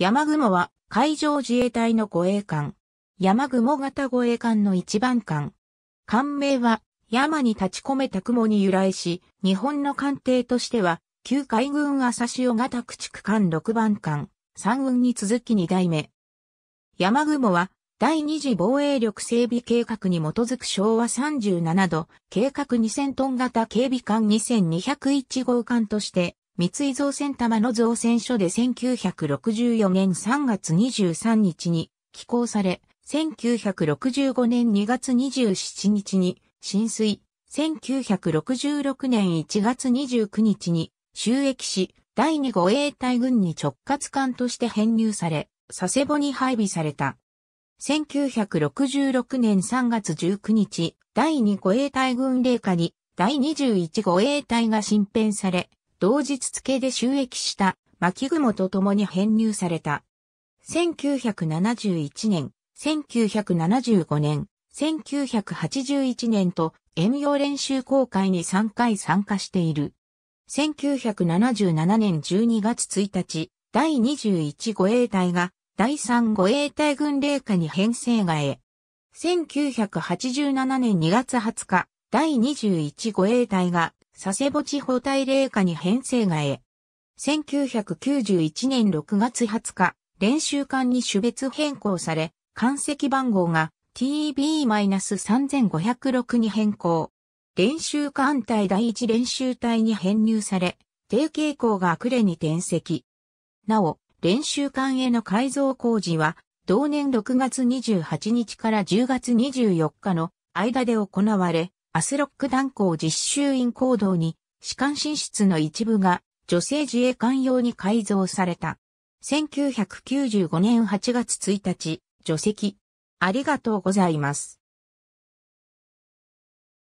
山雲は海上自衛隊の護衛艦。山雲型護衛艦の一番艦。艦名は山に立ち込めた雲に由来し、日本の艦艇としては、旧海軍朝潮型駆逐艦6番艦、3雲に続き2代目。山雲は、第二次防衛力整備計画に基づく昭和37度、計画2000トン型警備艦2201号艦として、三井造船玉の造船所で1964年3月23日に寄港され、1965年2月27日に浸水、1966年1月29日に収益し、第2護衛隊軍に直轄艦として編入され、佐世保に配備された。1966年3月19日、第2護衛隊軍令下に第21護衛隊が新編され、同日付で収益した巻雲と共に編入された。1971年、1975年、1981年と遠洋練習公開に3回参加している。1977年12月1日、第21護衛隊が第3護衛隊軍令下に編成がへ。1987年2月20日、第21護衛隊が佐世保地方大霊下に編成がへ。1991年6月20日、練習艦に種別変更され、艦籍番号が TB-3506 に変更。練習艦隊第一練習隊に編入され、低傾向が呉に転籍。なお、練習艦への改造工事は、同年6月28日から10月24日の間で行われ、アスロック断行実習員行動に、士官寝室の一部が女性自衛官用に改造された。1995年8月1日、除籍。ありがとうございます。